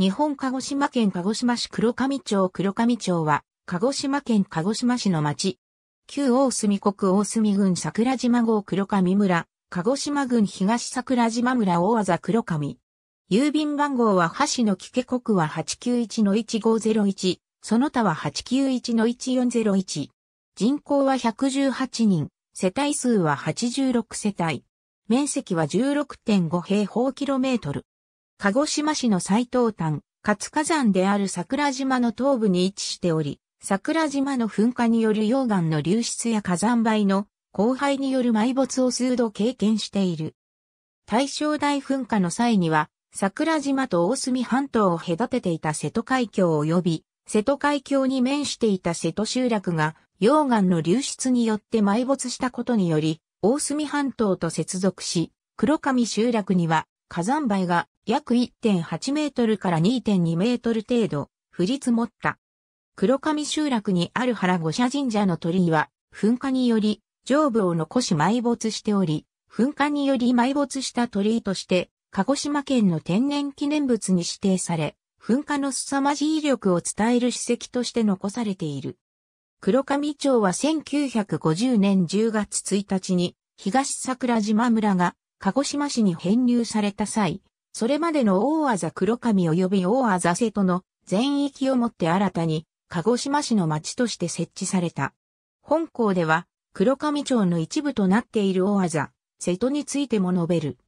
日本鹿児島県鹿児島市黒上町黒上町は、鹿児島県鹿児島市の町。旧大隅国大隅郡桜島郷黒上村、鹿児島郡東桜島村大技黒上。郵便番号は橋の木家国は891-1501、その他は891-1401。人口は118人、世帯数は86世帯。面積は16.5平方キロメートル。鹿児島市の最東端、活火山である桜島の東部に位置しており、桜島の噴火による溶岩の流出や火山灰の荒廃による埋没を数度経験している。大正大噴火の際には、桜島と大隅半島を隔てていた瀬戸海峡及び、瀬戸海峡に面していた瀬戸集落が、溶岩の流出によって埋没したことにより、大隅半島と接続し、黒上集落には火山灰が約1.8メートルから2.2メートル程度、降り積もった。黒上集落にある原御社神社の鳥居は、噴火により、上部を残し埋没しており、噴火により埋没した鳥居として、鹿児島県の天然記念物に指定され、噴火の凄まじい威力を伝える史跡として残されている。黒上町は1950年10月1日に、東桜島村が鹿児島市に編入された際、それまでの大技黒神及び大技瀬戸の全域をもって新たに、鹿児島市の町として設置された。本校では、黒神町の一部となっている大技、瀬戸についても述べる。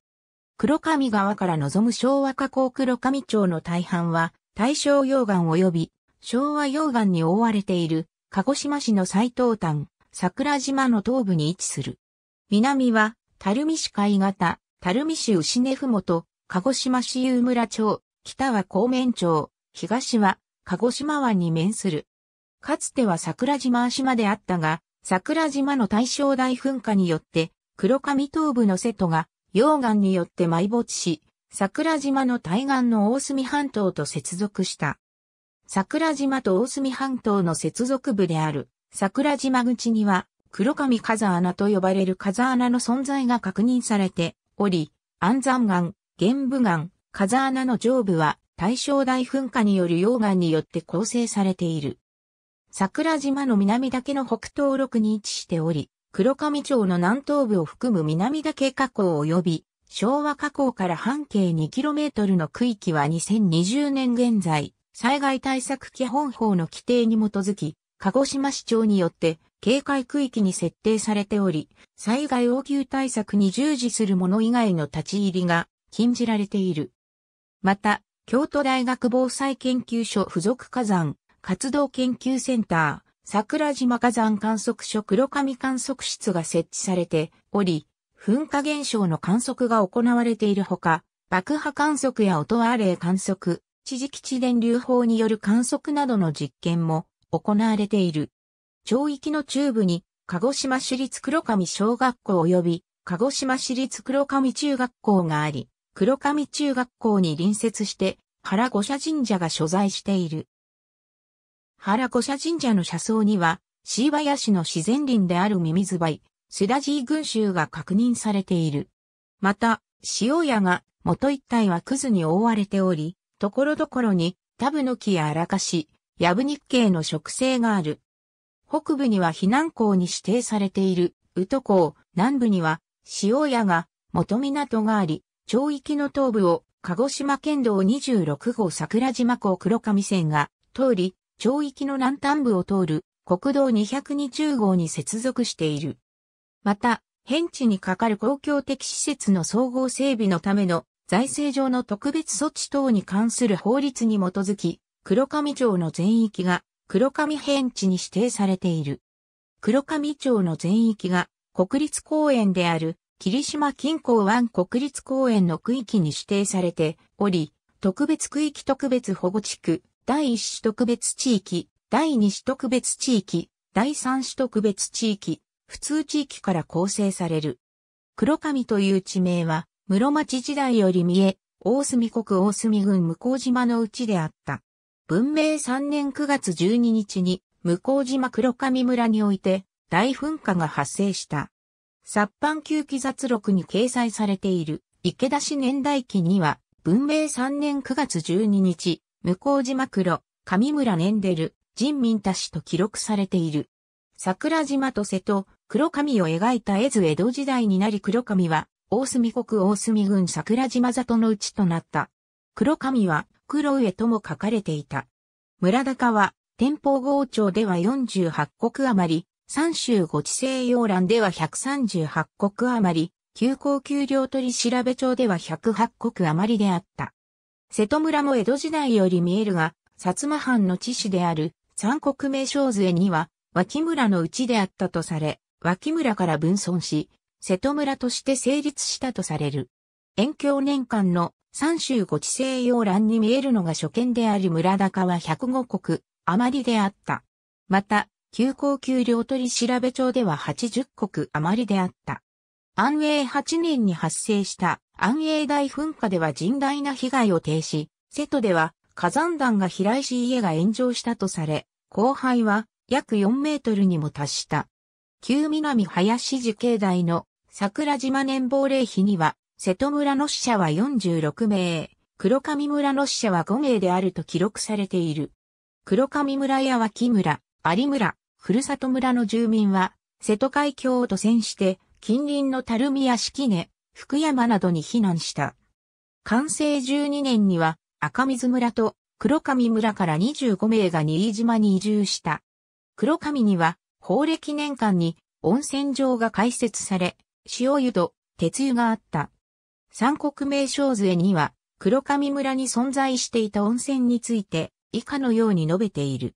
黒神川から望む昭和河口黒神町の大半は、大正溶岩及び昭和溶岩に覆われている、鹿児島市の最東端、桜島の東部に位置する。南は、垂水市海型、垂水市牛根ふもと、鹿児島市湯村町、北は高面町、東は鹿児島湾に面する。かつては桜島島であったが、桜島の大正大噴火によって、黒上東部の瀬戸が溶岩によって埋没し、桜島の対岸の大隅半島と接続した。桜島と大隅半島の接続部である桜島口には黒髪風穴と呼ばれる風穴の存在が確認されており、安山岩、玄武岩、風穴の上部は大正大噴火による溶岩によって構成されている。桜島の南岳の北東麓に位置しており、黒神町の南東部を含む南岳河口及び昭和河口から半径 2km の区域は2020年現在、災害対策基本法の規定に基づき、鹿児島市長によって警戒区域に設定されており、災害応急対策に従事する者以外の立ち入りが禁じられている。また、京都大学防災研究所附属火山活動研究センター、桜島火山観測所黒上観測室が設置されており、噴火現象の観測が行われているほか、爆破観測や音アレイ観測、地磁気地電流法による観測などの実験も行われている。町域の中部に、鹿児島市立黒上小学校及び、鹿児島市立黒上中学校があり、黒上中学校に隣接して原五社神社が所在している。原五社神社の車窓には、椎林の自然林であるミミズバイ、スダジー群衆が確認されている。また、塩屋が元一帯はクズに覆われており、ところどころにタブの木や荒かし、ヤブニッケイの植生がある。北部には避難港に指定されている宇都港、南部には塩屋が元港があり、町域の東部を鹿児島県道26号桜島港黒上線が通り、町域の南端部を通る国道220号に接続している。また、変地にかかる公共的施設の総合整備のための財政上の特別措置等に関する法律に基づき、黒上町の全域が黒上変地に指定されている。黒上町の全域が国立公園である霧島近郊湾国立公園の区域に指定されており、特別区域特別保護地区、第1市特別地域、第2市特別地域、第3市特別地域、普通地域から構成される。黒神という地名は、室町時代より見え、大隅国大隅郡向島のうちであった。文明3年9月12日に、向島黒神村において、大噴火が発生した。殺藩旧記雑録に掲載されている池田氏年代記には、文明3年9月12日、向島黒、上村年出る、人民たちと記録されている。桜島と瀬戸、黒髪を描いた絵図江戸時代になり黒髪は、大隅国大隅郡桜島里のうちとなった。黒髪は、黒上とも書かれていた。村高は、天保豪町では48国余り、三州ご地西洋欄では138国余り、旧高給料取調べ帳では108国余りであった。瀬戸村も江戸時代より見えるが、薩摩藩の地市である三国名称図絵には、脇村のうちであったとされ、脇村から分村し、瀬戸村として成立したとされる。延京年間の三州ご地西洋欄に見えるのが初見であり村高は105国余りであった。また、急行給料取調べ帳では80国余りであった。安永8年に発生した安永大噴火では甚大な被害を呈し、瀬戸では火山弾が飛来し家が炎上したとされ、後輩は約4メートルにも達した。旧南林寺境内の桜島年亡霊碑には、瀬戸村の死者は46名、黒上村の死者は5名であると記録されている。黒上村や脇村、有村、ふるさと村の住民は、瀬戸海峡を渡船して、近隣の樽宮や敷根、福山などに避難した。完成12年には、赤水村と黒上村から25名が新島に移住した。黒上には、法暦年間に温泉場が開設され、塩湯と鉄湯があった。三国名称図絵には、黒上村に存在していた温泉について、以下のように述べている。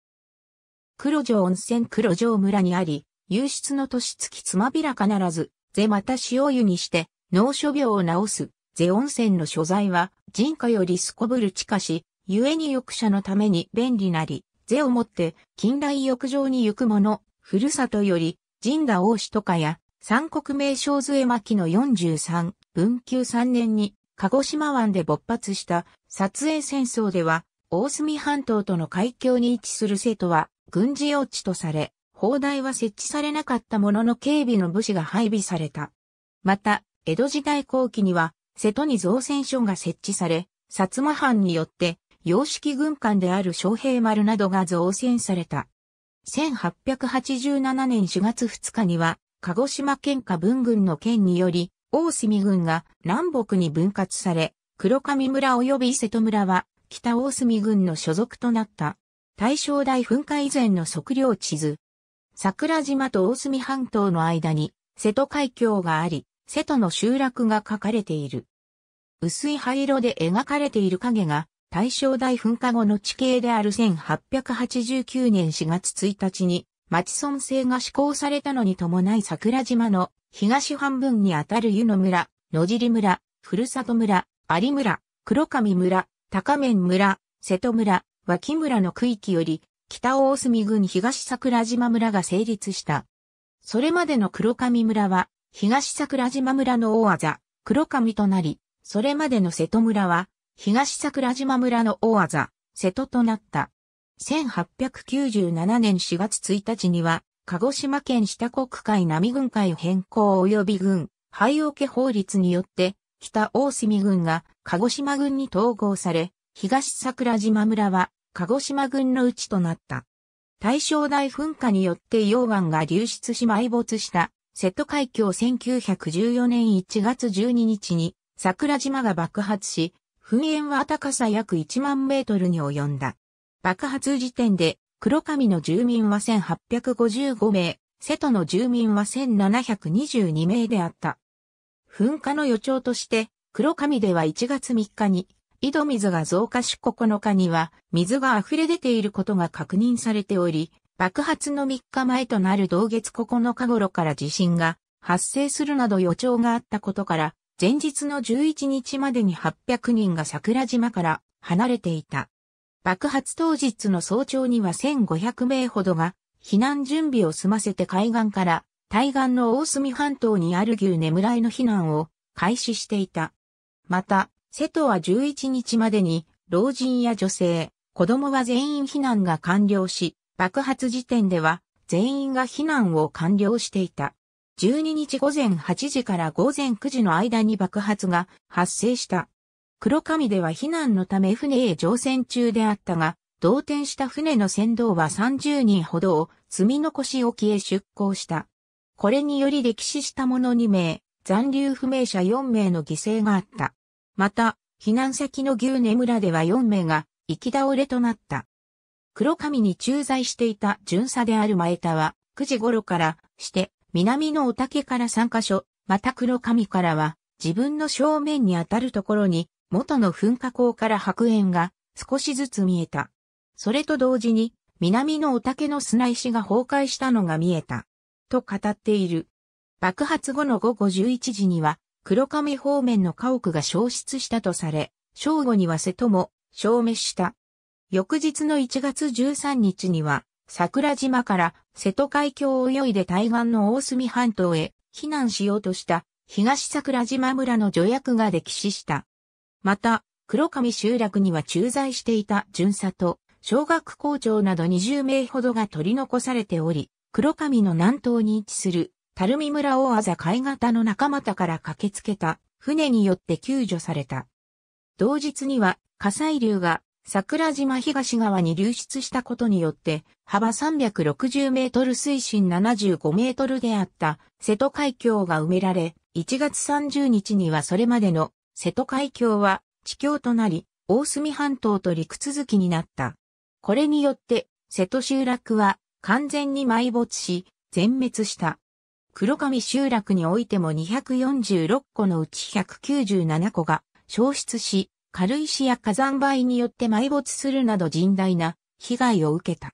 黒城温泉黒城村にあり、有出の年月つまびらかならず、ぜまた塩湯にして、脳諸病を治す、ぜ温泉の所在は、人家よりすこぶる地下し、えに浴者のために便利なり、ぜをもって、近代浴場に行く者、ふるさとより、神田大師とかや、三国名称杖巻の43、文久3年に、鹿児島湾で勃発した、撮影戦争では、大隅半島との海峡に位置する生徒は、軍事用地とされ、砲台は設置されなかったものの警備の武士が配備された。また、江戸時代後期には、瀬戸に造船所が設置され、薩摩藩によって、洋式軍艦である昌平丸などが造船された。1887年4月2日には、鹿児島県下文軍の県により、大隅軍が南北に分割され、黒上村及び瀬戸村は北大隅軍の所属となった。大正大噴火以前の測量地図。桜島と大隅半島の間に瀬戸海峡があり、瀬戸の集落が書かれている。薄い灰色で描かれている影が大正大噴火後の地形である1889年4月1日に町村制が施行されたのに伴い桜島の東半分にあたる湯野村、野尻村、ふるさと村、有村、黒上村、高面村、瀬戸村、脇村の区域より、北大隅郡東桜島村が成立した。それまでの黒上村は、東桜島村の大技、黒上となり、それまでの瀬戸村は、東桜島村の大技、瀬戸となった。1897年4月1日には、鹿児島県下国海並軍会変更及び軍、廃王家法律によって、北大隅軍が鹿児島軍に統合され、東桜島村は鹿児島軍のうちとなった。大正大噴火によって溶岩が流出し埋没した瀬戸海峡1914年1月12日に桜島が爆発し、噴煙は高さ約1万メートルに及んだ。爆発時点で黒上の住民は1855名、瀬戸の住民は1722名であった。噴火の予兆として、黒上では1月3日に井戸水が増加し9日には水が溢れ出ていることが確認されており、爆発の3日前となる同月9日頃から地震が発生するなど予兆があったことから、前日の11日までに800人が桜島から離れていた。爆発当日の早朝には1500名ほどが避難準備を済ませて海岸から対岸の大隅半島にある牛眠らいの避難を開始していた。また、瀬戸は11日までに、老人や女性、子供は全員避難が完了し、爆発時点では全員が避難を完了していた。12日午前8時から午前9時の間に爆発が発生した。黒神では避難のため船へ乗船中であったが、動転した船の船頭は30人ほどを積み残し沖へ出港した。これにより歴史した者2名、残留不明者4名の犠牲があった。また、避難先の牛根村では4名が行き倒れとなった。黒神に駐在していた巡査である前田は、9時頃からして、南のお竹から3カ所、また黒神からは、自分の正面に当たるところに、元の噴火口から白煙が少しずつ見えた。それと同時に、南のお竹の砂石が崩壊したのが見えた。と語っている。爆発後の午後11時には、黒亀方面の家屋が消失したとされ、正午には瀬戸も消滅した。翌日の1月13日には、桜島から瀬戸海峡を泳いで対岸の大隅半島へ避難しようとした東桜島村の助役が歴史した。また、黒上集落には駐在していた巡査と小学校長など20名ほどが取り残されており、黒上の南東に位置する垂水村大あざ海型の仲間から駆けつけた船によって救助された。同日には火砕流が桜島東側に流出したことによって幅360メートル水深75メートルであった瀬戸海峡が埋められ1月30日にはそれまでの瀬戸海峡は地峡となり大隅半島と陸続きになった。これによって瀬戸集落は完全に埋没し全滅した。黒上集落においても246個のうち197個が消失し、軽石や火山灰によって埋没するなど甚大な被害を受けた。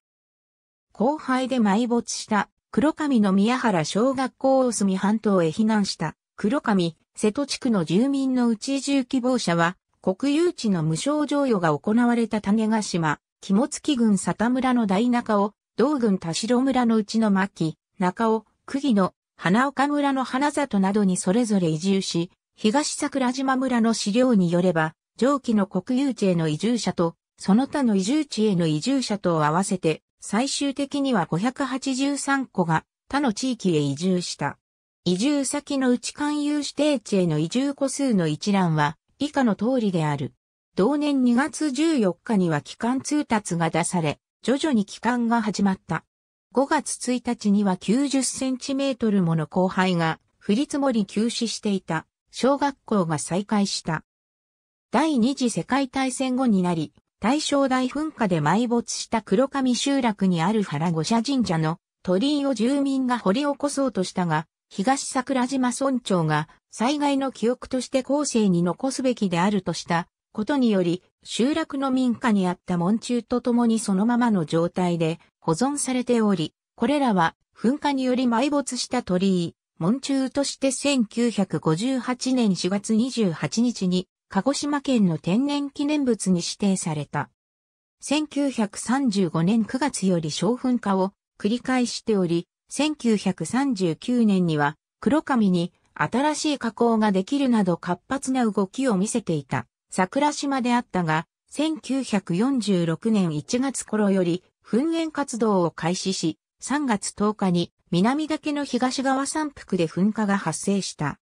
後輩で埋没した黒上の宮原小学校大隅半島へ避難した黒上瀬戸地区の住民のうち移住希望者は国有地の無償譲与が行われた種ヶ島、肝付郡佐田村の大中尾、道郡田代村のうちの牧、中尾、釘の花岡村の花里などにそれぞれ移住し、東桜島村の資料によれば、上記の国有地への移住者と、その他の移住地への移住者とを合わせて、最終的には583個が他の地域へ移住した。移住先の内勧有指定地への移住個数の一覧は以下の通りである。同年2月14日には帰還通達が出され、徐々に帰還が始まった。5月1日には90センチメートルもの後輩が降り積もり休止していた小学校が再開した。第二次世界大戦後になり、大正大噴火で埋没した黒上集落にある原御社神社の鳥居を住民が掘り起こそうとしたが、東桜島村長が災害の記憶として後世に残すべきであるとしたことにより、集落の民家にあった門柱とともにそのままの状態で保存されており、これらは噴火により埋没した鳥居、門柱として1958年4月28日に鹿児島県の天然記念物に指定された。1935年9月より小噴火を繰り返しており、1939年には黒髪に新しい加工ができるなど活発な動きを見せていた。桜島であったが、1946年1月頃より噴煙活動を開始し、3月10日に南岳の東側山腹で噴火が発生した。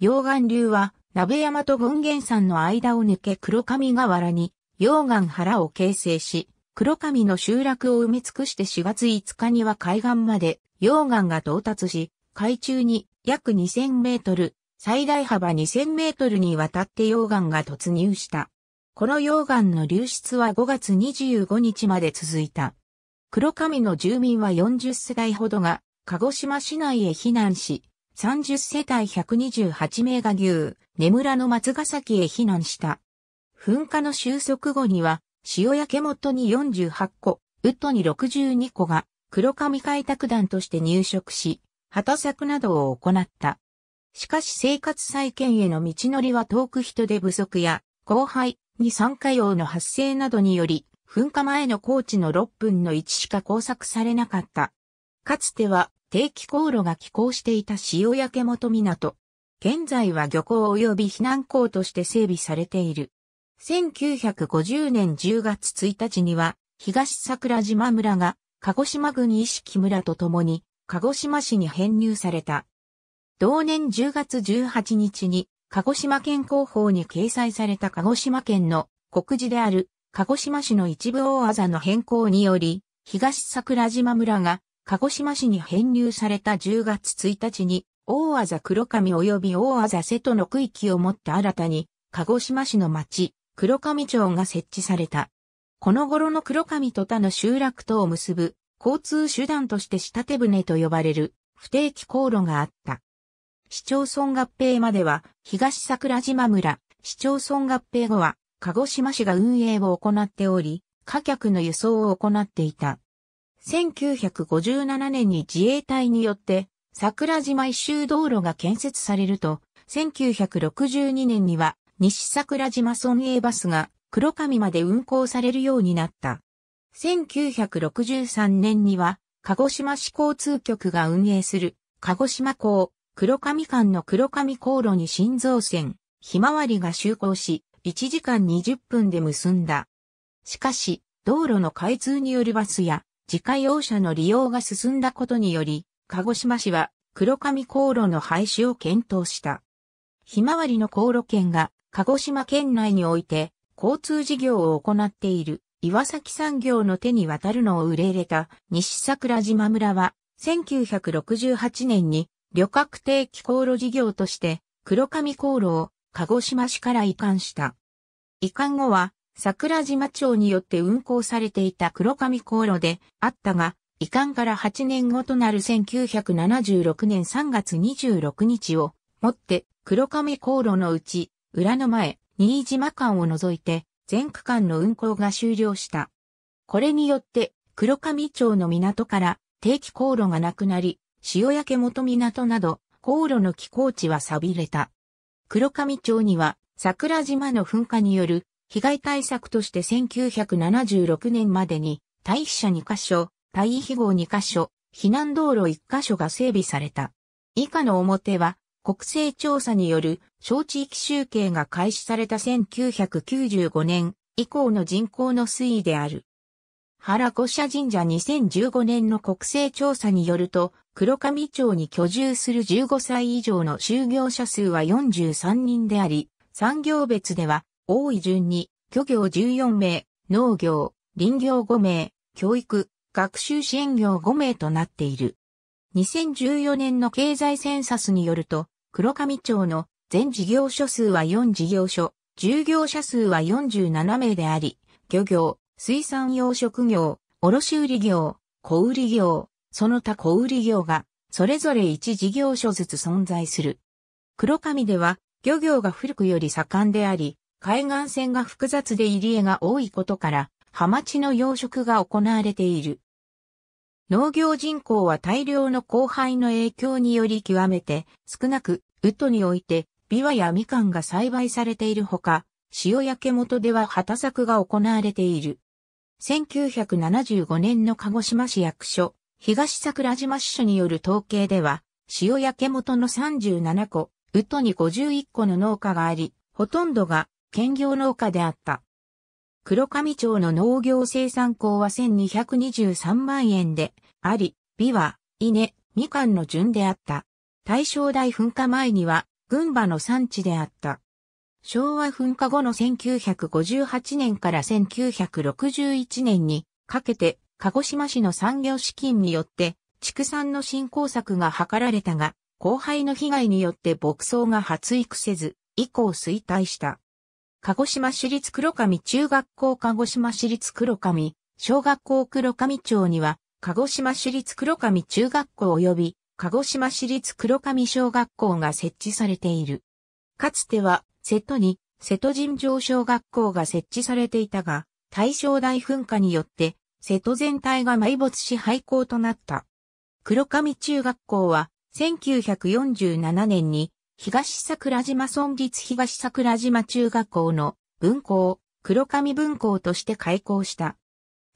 溶岩流は鍋山と権現山の間を抜け黒神河原に溶岩原を形成し、黒神の集落を埋め尽くして4月5日には海岸まで溶岩が到達し、海中に約2000メートル、最大幅2000メートルにわたって溶岩が突入した。この溶岩の流出は5月25日まで続いた。黒神の住民は40世帯ほどが、鹿児島市内へ避難し、30世帯128名が牛、根村の松ヶ崎へ避難した。噴火の収束後には、塩焼け元に48個、ウッドに62個が、黒神開拓団として入植し、畑作などを行った。しかし生活再建への道のりは遠く人手不足や、後輩に酸化用の発生などにより、噴火前の高地の6分の1しか工作されなかった。かつては定期航路が寄港していた塩焼元港。現在は漁港及び避難港として整備されている。1950年10月1日には、東桜島村が鹿児島郡意識村と共に、鹿児島市に編入された。同年10月18日に、鹿児島県広報に掲載された鹿児島県の国字である鹿児島市の一部大技の変更により、東桜島村が鹿児島市に編入された10月1日に、大技黒神及び大技瀬戸の区域をもって新たに、鹿児島市の町、黒神町が設置された。この頃の黒神と他の集落とを結ぶ交通手段として下手船と呼ばれる不定期航路があった。市町村合併までは、東桜島村、市町村合併後は、鹿児島市が運営を行っており、貨客の輸送を行っていた。1957年に自衛隊によって、桜島一周道路が建設されると、1962年には、西桜島村営バスが黒上まで運行されるようになった。1963年には、鹿児島市交通局が運営する、鹿児島港黒上間の黒上航路に新造船、ひまわりが就航し、1時間20分で結んだ。しかし、道路の開通によるバスや、自家用車の利用が進んだことにより、鹿児島市は黒上航路の廃止を検討した。ひまわりの航路圏が鹿児島県内において交通事業を行っている岩崎産業の手に渡るのを売れ入れた西桜島村は1968年に旅客定期航路事業として、黒神航路を鹿児島市から移管した。移管後は、桜島町によって運行されていた黒神航路であったが、移管から8年後となる1976年3月26日をもって黒神航路のうち、裏の前、新島間を除いて、全区間の運行が終了した。これによって、黒神町の港から定期航路がなくなり、塩焼け元港など、航路の寄港地は錆びれた。黒上町には、桜島の噴火による被害対策として1976年までに、退避者2カ所、退避号2カ所、避難道路1カ所が整備された。以下の表は、国勢調査による小地域集計が開始された1995年以降の人口の推移である。原古社神社2015年の国勢調査によると、黒上町に居住する15歳以上の就業者数は43人であり、産業別では、多い順に、漁業14名、農業、林業5名、教育、学習支援業5名となっている。2014年の経済センサスによると、黒上町の全事業所数は4事業所、従業者数は47名であり、漁業、水産養殖業、卸売業、小売業、その他小売業が、それぞれ一事業所ずつ存在する。黒神では、漁業が古くより盛んであり、海岸線が複雑で入り江が多いことから、ハマチの養殖が行われている。農業人口は大量の荒廃の影響により極めて少なく、ウドにおいて、ビワやみかんが栽培されているほか、塩焼け元では畑作が行われている。1975年の鹿児島市役所、東桜島支所による統計では、塩焼け元の37個、ウトに51個の農家があり、ほとんどが兼業農家であった。黒上町の農業生産校は1223万円で、あり、ビワ、稲、みかんの順であった。大正大噴火前には、群馬の産地であった。昭和噴火後の1958年から1961年にかけて鹿児島市の産業資金によって、畜産の振興策が図られたが、荒廃の被害によって牧草が発育せず、以降衰退した。鹿児島市立黒上中学校鹿児島市立黒上小学校黒上町には、鹿児島市立黒上中学校及び、鹿児島市立黒上小学校が設置されている。かつては、瀬戸に瀬戸尋常小学校が設置されていたが、大正大噴火によって瀬戸全体が埋没し廃校となった。黒上中学校は、1947年に、東桜島村立東桜島中学校の分校、黒上分校として開校した。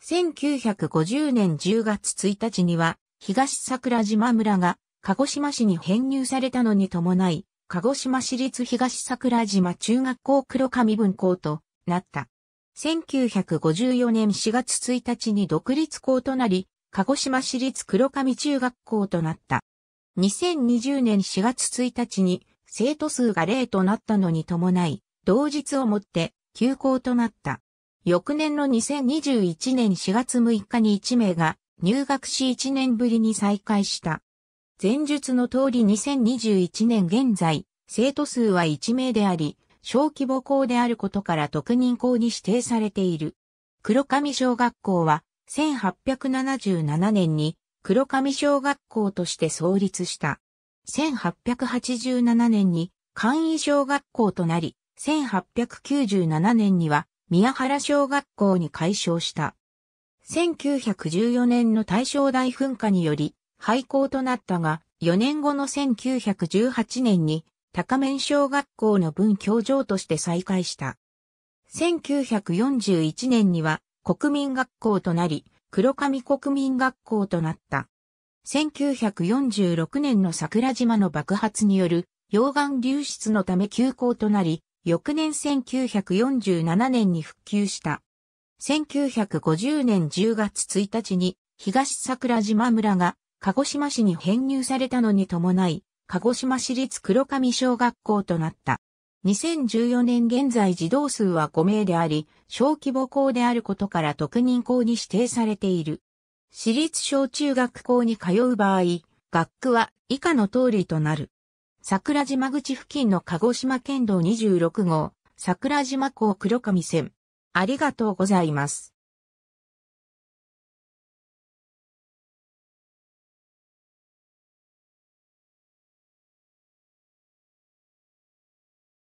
1950年10月1日には、東桜島村が鹿児島市に編入されたのに伴い、鹿児島市立東桜島中学校黒上分校となった。1954年4月1日に独立校となり、鹿児島市立黒上中学校となった。2020年4月1日に生徒数が0となったのに伴い、同日をもって休校となった。翌年の2021年4月6日に1名が入学し1年ぶりに再開した。前述の通り2021年現在、生徒数は1名であり、小規模校であることから特任校に指定されている。黒上小学校は1877年に黒上小学校として創立した。1887年に簡易小学校となり、1897年には宮原小学校に改称した。1914年の大正大噴火により廃校となったが、4年後の1918年に高面小学校の文教場として再開した。1941年には国民学校となり、黒上国民学校となった。1946年の桜島の爆発による溶岩流出のため休校となり、翌年1947年に復旧した。1950年10月1日に東桜島村が鹿児島市に編入されたのに伴い、鹿児島市立黒上小学校となった。2014年現在児童数は5名であり、小規模校であることから特任校に指定されている。私立小中学校に通う場合、学区は以下の通りとなる。桜島口付近の鹿児島県道26号、桜島港黒上線。ありがとうございます。